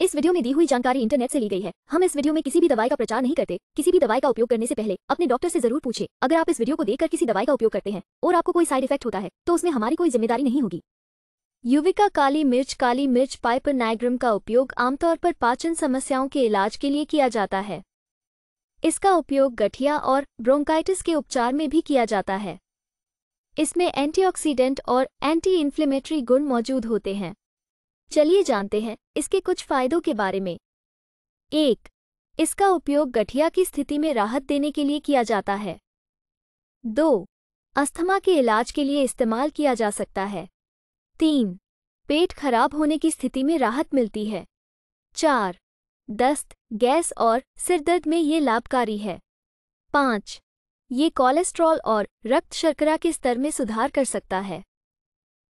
इस वीडियो में दी हुई जानकारी इंटरनेट से ली गई है हम इस वीडियो में किसी भी दवाई का प्रचार नहीं करते किसी भी दवाई का उपयोग करने से पहले अपने डॉक्टर से जरूर पूछे अगर आप इस वीडियो को देखकर किसी दवाई का उपयोग करते हैं और आपको कोई साइड इफेक्ट होता है तो उसमें हमारी कोई जिम्मेदारी नहीं होगी युविका काली मिर्च काली मिर्च पाइपर नाइग्रम का उपयोग आमतौर पर पाचन समस्याओं के इलाज के लिए किया जाता है इसका उपयोग गठिया और ब्रोंकाइटिस के उपचार में भी किया जाता है इसमें एंटीऑक्सीडेंट और एंटी इन्फ्लेमेटरी गुण मौजूद होते हैं चलिए जानते हैं इसके कुछ फायदों के बारे में एक इसका उपयोग गठिया की स्थिति में राहत देने के लिए किया जाता है दो अस्थमा के इलाज के लिए इस्तेमाल किया जा सकता है तीन पेट खराब होने की स्थिति में राहत मिलती है चार दस्त गैस और सिरदर्द में ये लाभकारी है पाँच ये कोलेस्ट्रॉल और रक्त शर्करा के स्तर में सुधार कर सकता है